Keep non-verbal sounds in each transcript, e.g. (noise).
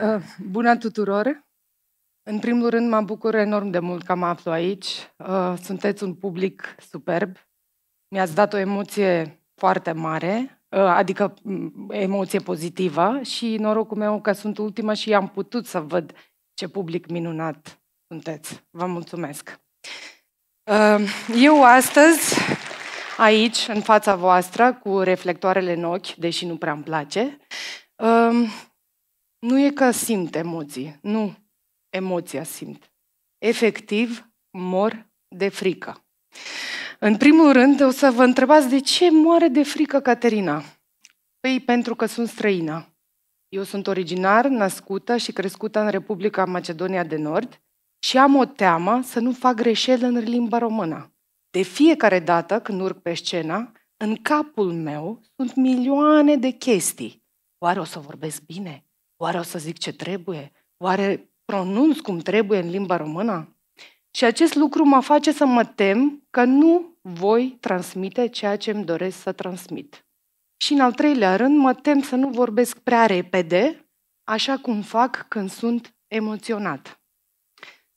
Eh, bună tuturor! În primul rând, mă bucur enorm de mult că mă aflu aici. Eh, sunteți un public superb. Mi-ați dat o emoție foarte mare, eh, adică mm, emoție pozitivă și norocul meu că sunt ultima și am putut să văd ce public minunat sunteți. Vă mulțumesc! Eu astăzi, aici, în fața voastră, cu reflectoarele în ochi, deși nu prea îmi place, nu e că simt emoții, nu. Emoția simt. Efectiv, mor de frică. În primul rând, o să vă întrebați de ce moare de frică Caterina. Păi pentru că sunt străină. Eu sunt originar, născută și crescută în Republica Macedonia de Nord și am o teamă să nu fac greșeli în limba română. De fiecare dată când urc pe scenă, în capul meu sunt milioane de chestii. Oare o să vorbesc bine? Oare o să zic ce trebuie? Oare pronunț cum trebuie în limba română? Și acest lucru mă face să mă tem că nu voi transmite ceea ce îmi doresc să transmit. Și în al treilea rând, mă tem să nu vorbesc prea repede, așa cum fac când sunt emoționat.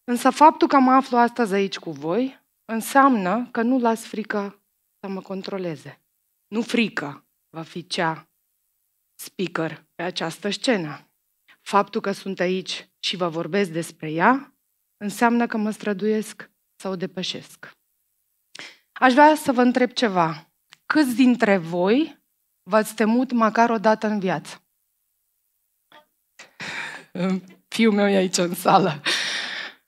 Însă faptul că mă aflu astăzi aici cu voi înseamnă că nu las frica să mă controleze. Nu frica va fi cea speaker pe această scenă. Faptul că sunt aici și vă vorbesc despre ea înseamnă că mă străduiesc să o depășesc. Aș vrea să vă întreb ceva. Câți dintre voi v-ați temut măcar o dată în viață? Fiul meu e aici în sală.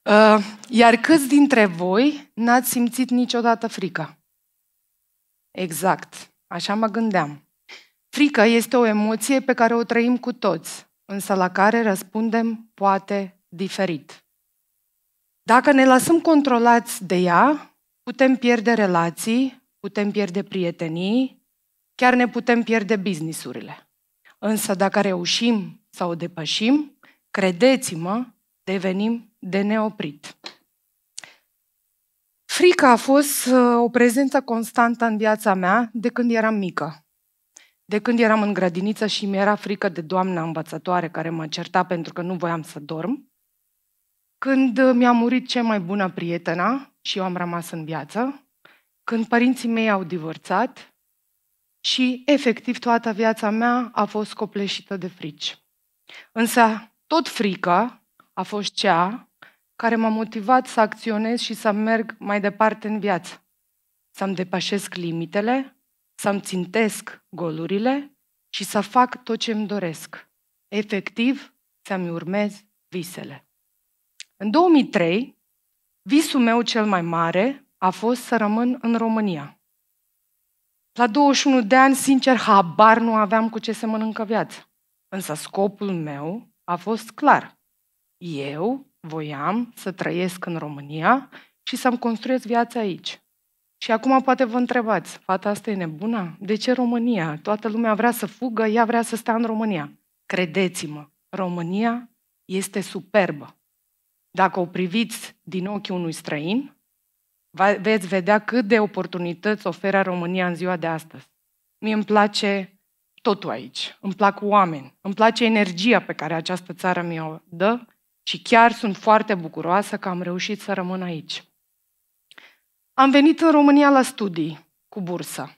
Uh, iar câți dintre voi n-ați simțit niciodată frică? Exact, așa mă gândeam. Frica este o emoție pe care o trăim cu toți însă la care răspundem poate diferit. Dacă ne lăsăm controlați de ea, putem pierde relații, putem pierde prietenii, chiar ne putem pierde businessurile. Însă dacă reușim sau o depășim, credeți-mă, devenim de neoprit. Frica a fost uh, o prezență constantă în viața mea de când eram mică. De când eram în grădiniță și mi-era frică de doamna învățătoare care mă certa pentru că nu voiam să dorm, când uh, mi-a murit cea mai bună prietena și eu am rămas în viață, când părinții mei au divorțat și efectiv toată viața mea a fost copleșită de frici. Însă tot frica a fost cea care m-a motivat să acționez și să merg mai departe în viață, să-mi depășesc limitele să-mi țintesc golurile și să fac tot ce îmi doresc. Efectiv, să-mi urmez visele. În 2003, visul meu cel mai mare a fost să rămân în România. La 21 de ani, sincer, habar nu aveam cu ce să mănâncă viață. Însă scopul meu a fost clar. Eu voiam să trăiesc în România și să-mi construiesc viața aici. Și acum poate vă întrebați, fata asta e nebuna? De ce România? Toată lumea vrea să fugă, ea vrea să stea în România. Credeți-mă, România este superbă. Dacă o priviți din ochii unui străin, veți vedea cât de oportunități oferă România în ziua de astăzi. Mie îmi place totul aici. Îmi plac oameni, îmi place energia pe care această țară mi-o dă și chiar sunt foarte bucuroasă că am reușit să rămân aici am venit în România la studii cu bursa.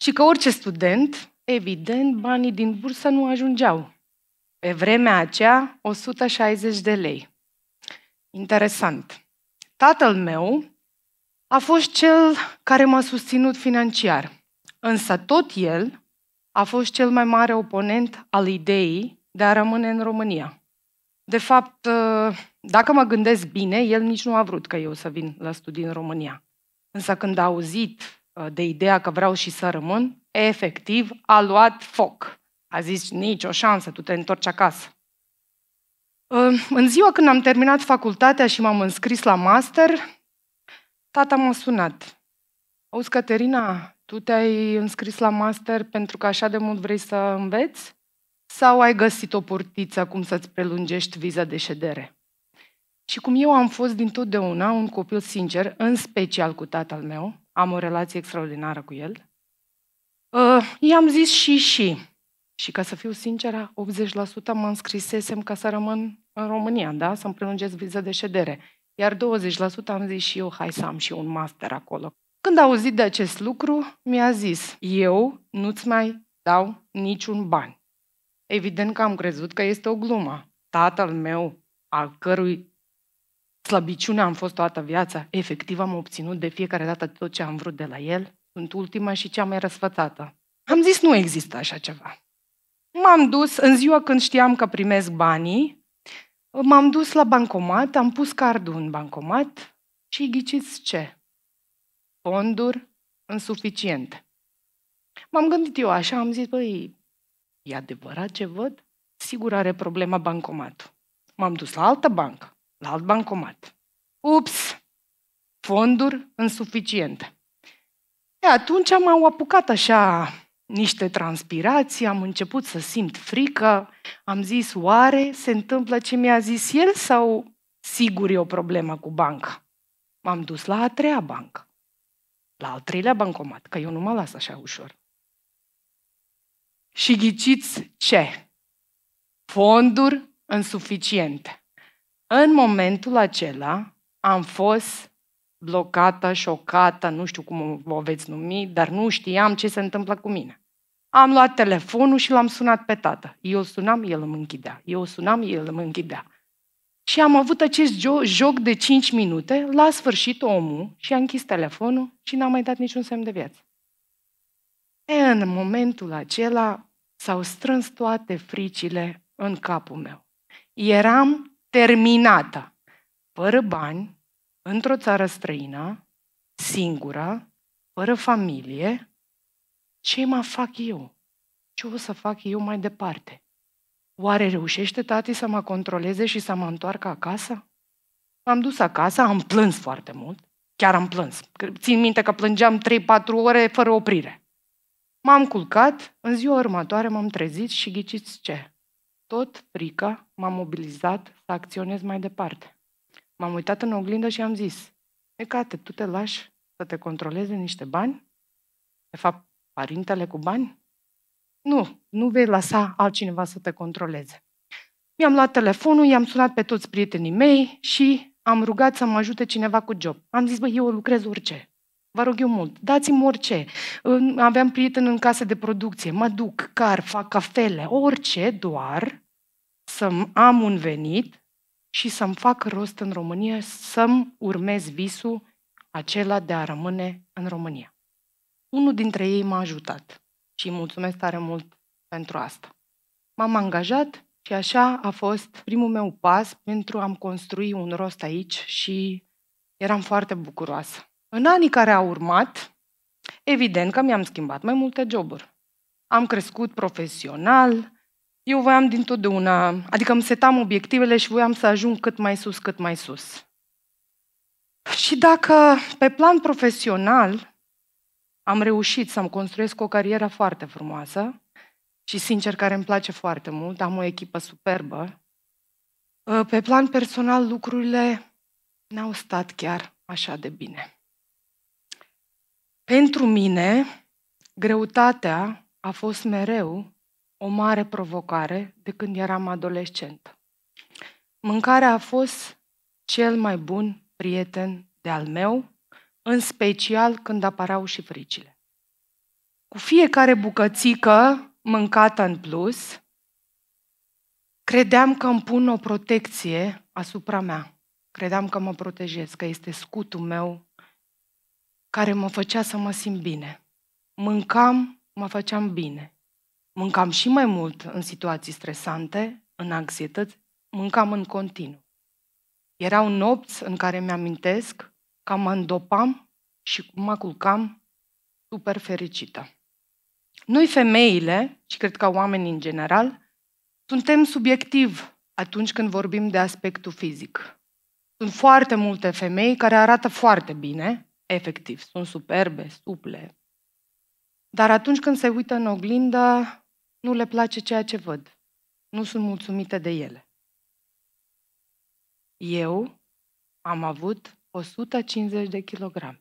Și că orice student, evident, banii din bursă nu ajungeau. Pe vremea aceea, 160 de lei. Interesant. Tatăl meu a fost cel care m-a susținut financiar, însă tot el a fost cel mai mare oponent al ideii de a rămâne în România. De fapt, ă, dacă mă gândesc bine, el nici nu a vrut că eu să vin la studii în România. Însă când a auzit ă, de ideea că vreau și să rămân, efectiv a luat foc. A zis, nicio șansă, tu te întorci acasă. Ă, în ziua când am terminat facultatea și m-am înscris la master, tata m-a sunat. Auzi, Caterina, tu te-ai înscris la master pentru că așa de mult vrei să înveți? sau ai găsit o portiță cum să-ți prelungești viza de ședere. Și cum eu am fost dintotdeauna un copil sincer, în special cu tatăl meu, am o relație extraordinară cu el, uh, i-am zis și și. Și ca să fiu sinceră, 80% mă înscrisesem ca să rămân în România, da? să-mi prelungesc viza de ședere. Iar 20% am zis și eu, hai să am și un master acolo. Când a auzit de acest lucru, mi-a zis, eu nu-ți mai dau niciun bani. Evident că am crezut că este o glumă. Tatăl meu, al cărui slăbiciune am fost toată viața, efectiv am obținut de fiecare dată tot ce am vrut de la el, sunt ultima și cea mai răsfățată. Am zis nu există așa ceva. M-am dus, în ziua când știam că primesc banii, m-am dus la bancomat, am pus cardul în bancomat și ghiciți ce? Fonduri insuficiente. M-am gândit eu așa, am zis, băi, E adevărat ce văd? Sigur are problema bancomatul. M-am dus la altă bancă, la alt bancomat. Ups! Fonduri insuficiente. E, atunci m-au apucat așa niște transpirații, am început să simt frică, am zis, oare se întâmplă ce mi-a zis el sau sigur e o problemă cu banca? M-am dus la a treia bancă, la al treilea bancomat, că eu nu mă las așa ușor. Și ghiciți ce? Fonduri insuficiente. În momentul acela am fost blocată, șocată, nu știu cum o veți numi, dar nu știam ce se întâmplă cu mine. Am luat telefonul și l-am sunat pe tată. Eu sunam, el îmi închidea. Eu sunam, el îmi închidea. Și am avut acest jo- joc de 5 minute. La sfârșit, omul și-a închis telefonul și n-a mai dat niciun semn de viață. E, în momentul acela s-au strâns toate fricile în capul meu. Eram terminată, fără bani, într-o țară străină, singură, fără familie. Ce mă fac eu? Ce o să fac eu mai departe? Oare reușește tati să mă controleze și să mă întoarcă acasă? M-am dus acasă, am plâns foarte mult, chiar am plâns. Țin minte că plângeam 3-4 ore fără oprire. M-am culcat, în ziua următoare m-am trezit și ghiciți ce? Tot frica m-a mobilizat să acționez mai departe. M-am uitat în oglindă și am zis, Ecate, tu te lași să te controleze niște bani? De fapt, parintele cu bani? Nu, nu vei lăsa altcineva să te controleze. Mi-am luat telefonul, i-am sunat pe toți prietenii mei și am rugat să mă ajute cineva cu job. Am zis, băi, eu lucrez orice. Vă rog eu mult, dați-mi orice. Aveam prieten în casă de producție, mă duc, car, fac cafele, orice, doar să am un venit și să-mi fac rost în România, să-mi urmez visul acela de a rămâne în România. Unul dintre ei m-a ajutat și îi mulțumesc tare mult pentru asta. M-am angajat și așa a fost primul meu pas pentru a-mi construi un rost aici și eram foarte bucuroasă. În anii care au urmat, evident că mi-am schimbat mai multe joburi. Am crescut profesional, eu voiam dintotdeauna, adică îmi setam obiectivele și voiam să ajung cât mai sus, cât mai sus. Și dacă pe plan profesional am reușit să-mi construiesc o carieră foarte frumoasă și sincer care îmi place foarte mult, am o echipă superbă, pe plan personal lucrurile n-au stat chiar așa de bine. Pentru mine, greutatea a fost mereu o mare provocare de când eram adolescent. Mâncarea a fost cel mai bun prieten de al meu, în special când aparau și fricile. Cu fiecare bucățică mâncată în plus, credeam că îmi pun o protecție asupra mea. Credeam că mă protejez, că este scutul meu care mă făcea să mă simt bine. Mâncam, mă făceam bine. Mâncam și mai mult în situații stresante, în anxietăți, mâncam în continuu. Erau nopți în care mi-amintesc că mă îndopam și mă culcam super fericită. Noi femeile, și cred că oamenii în general, suntem subiectiv atunci când vorbim de aspectul fizic. Sunt foarte multe femei care arată foarte bine, efectiv, sunt superbe, suple. Dar atunci când se uită în oglindă, nu le place ceea ce văd. Nu sunt mulțumite de ele. Eu am avut 150 de kilograme.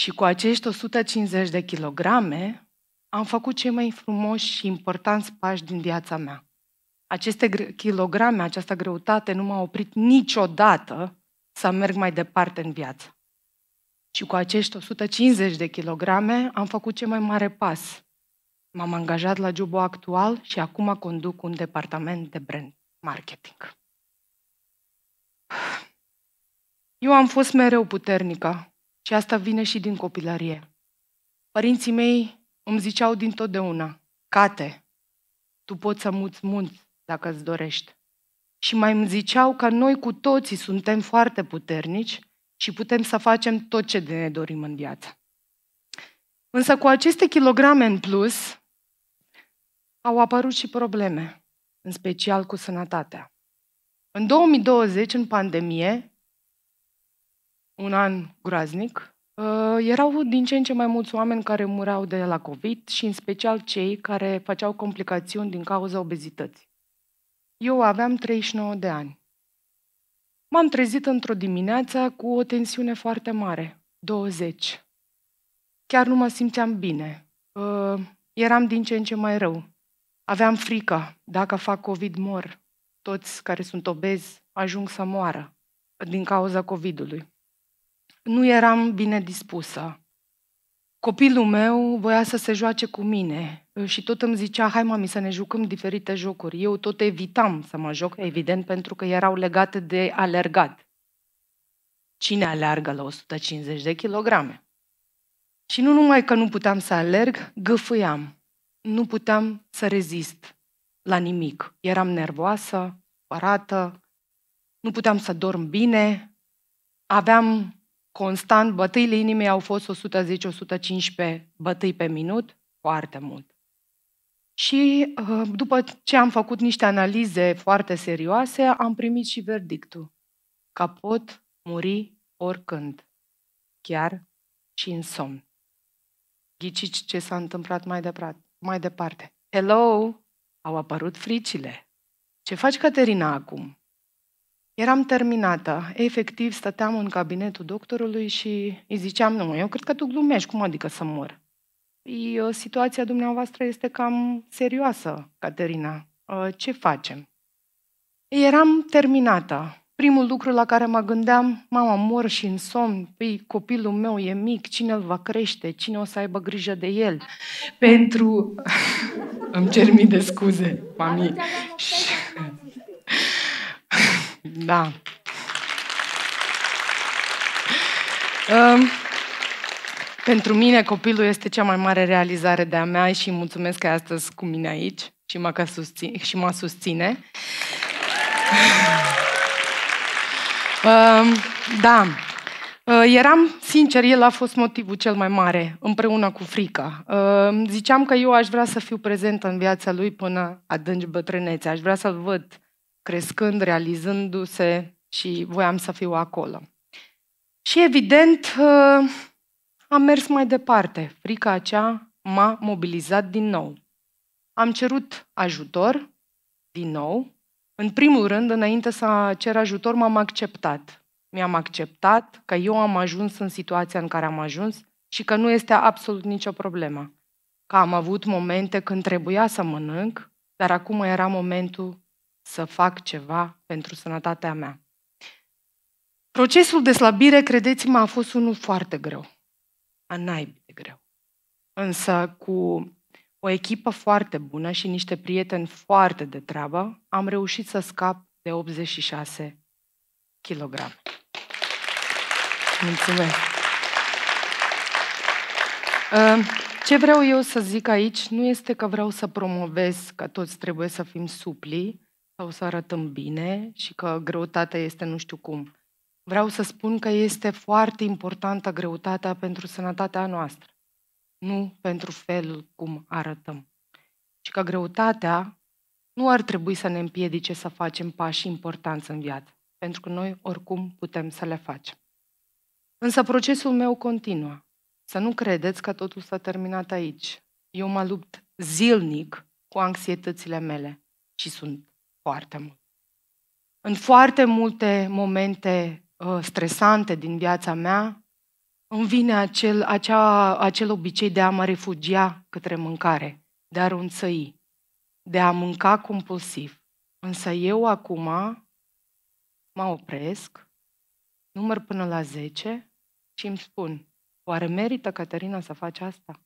Și cu acești 150 de kilograme am făcut cei mai frumoși și importanți pași din viața mea. Aceste kilograme, această greutate nu m-a oprit niciodată să merg mai departe în viață. Și cu acești 150 de kilograme am făcut cel mai mare pas. M-am angajat la jobul actual și acum conduc un departament de brand marketing. Eu am fost mereu puternică și asta vine și din copilărie. Părinții mei îmi ziceau dintotdeauna, Cate, tu poți să muți munți dacă îți dorești și mai îmi ziceau că noi cu toții suntem foarte puternici și putem să facem tot ce ne dorim în viață. Însă cu aceste kilograme în plus au apărut și probleme, în special cu sănătatea. În 2020, în pandemie, un an groaznic, uh, erau din ce în ce mai mulți oameni care mureau de la COVID și în special cei care făceau complicațiuni din cauza obezității. Eu aveam 39 de ani. M-am trezit într-o dimineață cu o tensiune foarte mare, 20. Chiar nu mă simțeam bine. Uh, eram din ce în ce mai rău. Aveam frică, dacă fac COVID mor. Toți care sunt obezi ajung să moară din cauza COVID-ului. Nu eram bine dispusă. Copilul meu voia să se joace cu mine și tot îmi zicea, hai mami să ne jucăm diferite jocuri. Eu tot evitam să mă joc, evident, pentru că erau legate de alergat. Cine alergă la 150 de kilograme? Și nu numai că nu puteam să alerg, gâfâiam. Nu puteam să rezist la nimic. Eram nervoasă, parată, nu puteam să dorm bine, aveam constant, bătăile inimii au fost 110-115 bătăi pe minut, foarte mult. Și uh, după ce am făcut niște analize foarte serioase, am primit și verdictul că pot muri oricând, chiar și în somn. Ghiciți ce s-a întâmplat mai, departe, mai departe. Hello! Au apărut fricile. Ce faci, Caterina, acum? Eram terminată. Efectiv, stăteam în cabinetul doctorului și îi ziceam, nu, eu cred că tu glumești, cum adică să mor? Ă, situația dumneavoastră este cam serioasă, Caterina. Ă, ce facem? Eram terminată. Primul lucru la care mă gândeam, mama, mor și în somn, păi copilul meu e mic, cine îl va crește, cine o să aibă grijă de el? Pentru... (laughs) Îmi cer mii de scuze, mami. (laughs) da. Um, pentru mine copilul este cea mai mare realizare de-a mea și mulțumesc că e astăzi cu mine aici și mă, că susține, și mă susține. Uh, da, uh, eram sincer, el a fost motivul cel mai mare, împreună cu frica. Uh, ziceam că eu aș vrea să fiu prezentă în viața lui până adânci bătrânețe, aș vrea să-l văd crescând, realizându-se și voiam să fiu acolo. Și evident, am mers mai departe. Frica aceea m-a mobilizat din nou. Am cerut ajutor, din nou. În primul rând, înainte să cer ajutor, m-am acceptat. Mi-am acceptat că eu am ajuns în situația în care am ajuns și că nu este absolut nicio problemă. Că am avut momente când trebuia să mănânc, dar acum era momentul să fac ceva pentru sănătatea mea. Procesul de slăbire, credeți-mă, a fost unul foarte greu a naibii de greu. Însă cu o echipă foarte bună și niște prieteni foarte de treabă, am reușit să scap de 86 kg. Mulțumesc! Ă, ce vreau eu să zic aici nu este că vreau să promovez că toți trebuie să fim supli sau să arătăm bine și că greutatea este nu știu cum vreau să spun că este foarte importantă greutatea pentru sănătatea noastră, nu pentru felul cum arătăm. Și că greutatea nu ar trebui să ne împiedice să facem pași importanți în viață, pentru că noi oricum putem să le facem. Însă procesul meu continuă. Să nu credeți că totul s-a terminat aici. Eu mă lupt zilnic cu anxietățile mele și sunt foarte mult. În foarte multe momente Uh, stresante din viața mea, îmi vine acel, acea, acel obicei de a mă refugia către mâncare, de a runțăi, de a mânca compulsiv. Însă eu acum mă opresc, număr până la 10 și îmi spun, oare merită, Caterina, să faci asta?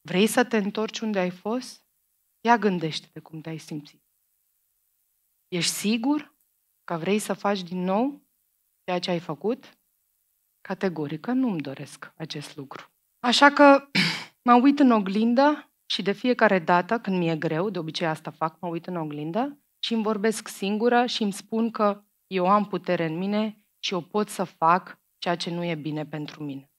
Vrei să te întorci unde ai fost? Ia gândește-te cum te-ai simțit. Ești sigur? Că vrei să faci din nou ceea ce ai făcut? Categorică nu-mi doresc acest lucru. Așa că (clears throat) mă uit în oglindă și de fiecare dată, când mi-e greu, de obicei asta fac, mă uit în oglindă și îmi vorbesc singură și îmi spun că eu am putere în mine și eu pot să fac ceea ce nu e bine pentru mine.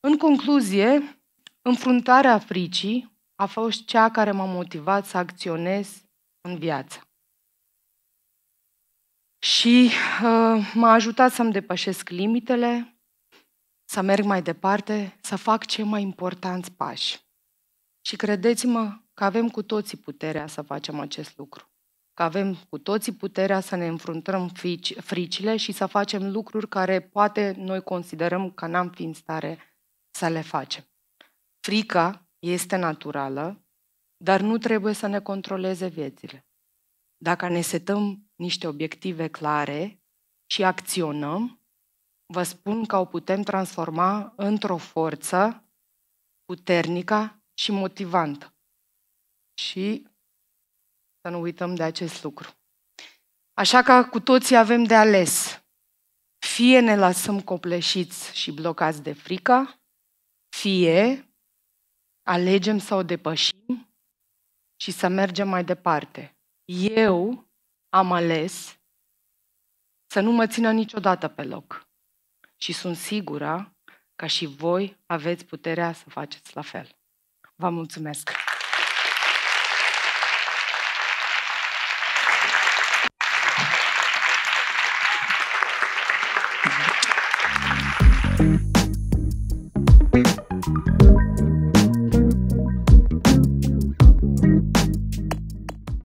În concluzie, înfruntarea fricii a fost cea care m-a motivat să acționez în viață. Și uh, m-a ajutat să-mi depășesc limitele, să merg mai departe, să fac cei mai importanți pași. Și credeți-mă că avem cu toții puterea să facem acest lucru. Că avem cu toții puterea să ne înfruntăm fricile și să facem lucruri care poate noi considerăm că n-am fi în stare să le facem. Frica este naturală, dar nu trebuie să ne controleze viețile. Dacă ne setăm niște obiective clare și acționăm, vă spun că o putem transforma într-o forță puternică și motivantă. Și să nu uităm de acest lucru. Așa că cu toții avem de ales. Fie ne lăsăm copleșiți și blocați de frică, fie alegem să o depășim și să mergem mai departe. Eu am ales să nu mă țină niciodată pe loc. Și sunt sigură ca și voi aveți puterea să faceți la fel. Vă mulțumesc!